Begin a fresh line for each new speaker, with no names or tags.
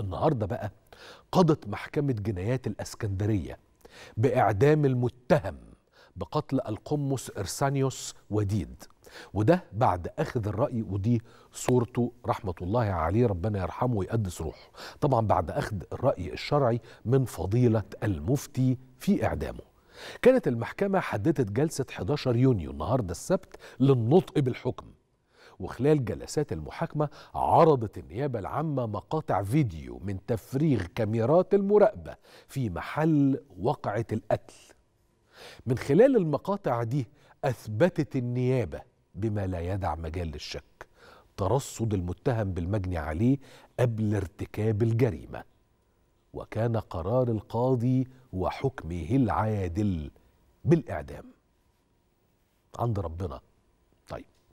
النهارده بقى قضت محكمة جنايات الاسكندرية باعدام المتهم بقتل القمص إرسانيوس وديد وده بعد أخذ الرأي ودي صورته رحمة الله عليه ربنا يرحمه ويقدس روحه طبعا بعد أخذ الرأي الشرعي من فضيلة المفتي في إعدامه كانت المحكمة حددت جلسة 11 يونيو النهاردة السبت للنطق بالحكم وخلال جلسات المحاكمة عرضت النيابة العامة مقاطع فيديو من تفريغ كاميرات المراقبة في محل وقعة القتل من خلال المقاطع دي أثبتت النيابة بما لا يدع مجال للشك ترصد المتهم بالمجني عليه قبل ارتكاب الجريمة وكان قرار القاضي وحكمه العادل بالإعدام عند ربنا